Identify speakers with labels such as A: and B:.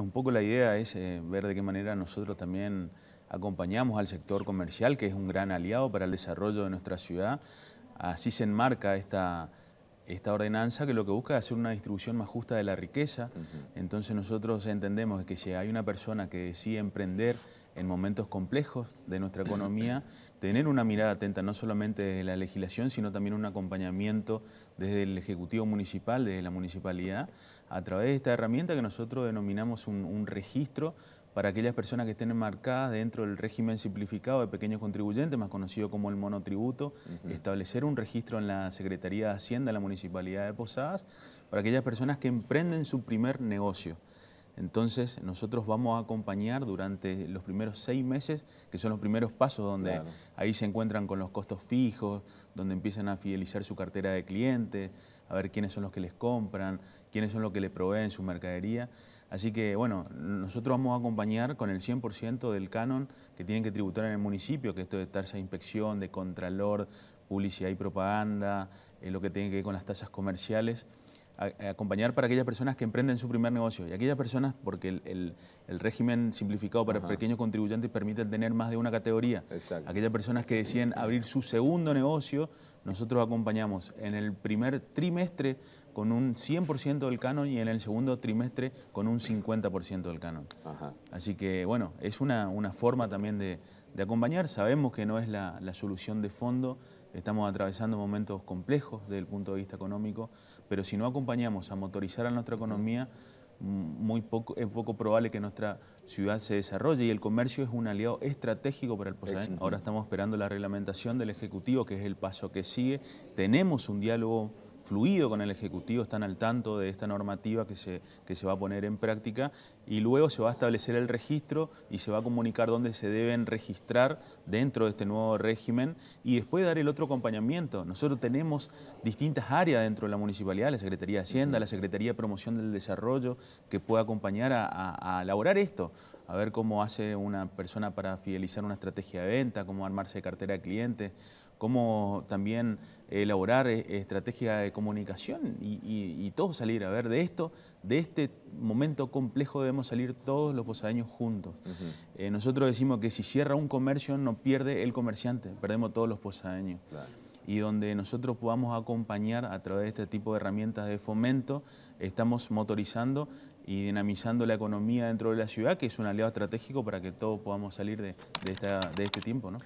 A: un poco la idea es eh, ver de qué manera nosotros también acompañamos al sector comercial, que es un gran aliado para el desarrollo de nuestra ciudad. Así se enmarca esta, esta ordenanza que lo que busca es hacer una distribución más justa de la riqueza. Entonces nosotros entendemos que si hay una persona que decide emprender en momentos complejos de nuestra economía, tener una mirada atenta no solamente desde la legislación, sino también un acompañamiento desde el Ejecutivo Municipal, desde la municipalidad, a través de esta herramienta que nosotros denominamos un registro para aquellas personas que estén enmarcadas dentro del régimen simplificado de pequeños contribuyentes, más conocido como el monotributo, establecer un registro en la Secretaría de Hacienda de la Municipalidad de Posadas para aquellas personas que emprenden su primer negocio. Entonces nosotros vamos a acompañar durante los primeros seis meses, que son los primeros pasos donde ahí se encuentran con los costos fijos, donde empiezan a fidelizar su cartera de clientes, a ver quiénes son los que les compran, quiénes son los que le proveen su mercadería. Así que, bueno, nosotros vamos a acompañar con el 100% del canon que tienen que tributar en el municipio, que esto de tasa de inspección, de contralor, publicidad y propaganda, eh, lo que tiene que ver con las tasas comerciales acompañar para aquellas personas que emprenden su primer negocio. Y aquellas personas, porque el, régimen simplificado para pequeños contribuyentes permite tener más de una categoría. Aquellas personas que deciden abrir su segundo negocio, nosotros acompañamos en el primer trimestre con un 100% del canon y en el segundo trimestre con un 50% del canon. Así que, bueno, es una, forma también de, acompañar. Sabemos que no es la, la solución de fondo, estamos atravesando momentos complejos desde el punto de vista económico, pero si no acompañamos a motorizar a nuestra economía, muy poco, es poco probable que nuestra ciudad se desarrolle y el comercio es un aliado estratégico para el Posaín. Ahora estamos esperando la reglamentación del Ejecutivo, que es el paso que sigue. Tenemos un diálogo fluido con el Ejecutivo, están al tanto de esta normativa que se, se va a poner en práctica y luego se va a establecer el registro y se va a comunicar dónde se deben registrar dentro de este nuevo régimen y después dar el otro acompañamiento. Nosotros tenemos distintas áreas dentro de la municipalidad, la Secretaría de Hacienda, la Secretaría de Promoción del Desarrollo, que puede acompañar a, a elaborar esto a ver cómo hace una persona para fidelizar una estrategia de venta, cómo armarse cartera de clientes, cómo también elaborar eh, estrategia de comunicación y, todo salir a ver de esto, de este momento complejo debemos salir todos los posadaños juntos. Eh, nosotros decimos que si cierra un comercio no pierde el comerciante, perdemos todos los posadeños y donde nosotros podamos acompañar a través de este tipo de herramientas de fomento, estamos motorizando y dinamizando la economía dentro de la ciudad, que es un aliado estratégico para que todos podamos salir de, este tiempo. ¿no?